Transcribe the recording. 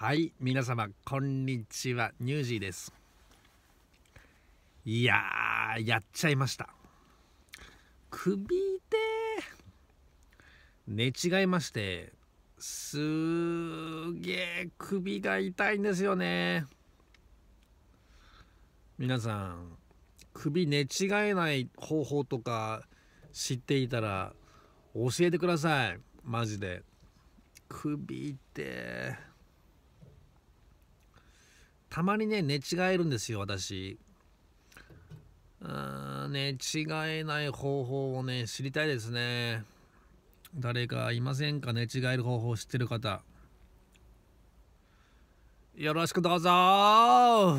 はい皆様こんにちはニュージーですいやーやっちゃいました首で寝違いましてすげえ首が痛いんですよね皆さん首寝違えない方法とか知っていたら教えてくださいマジで首ってたまにね寝違えるんですよ私うん寝違えない方法をね知りたいですね誰かいませんか寝違える方法を知ってる方よろしくどうぞ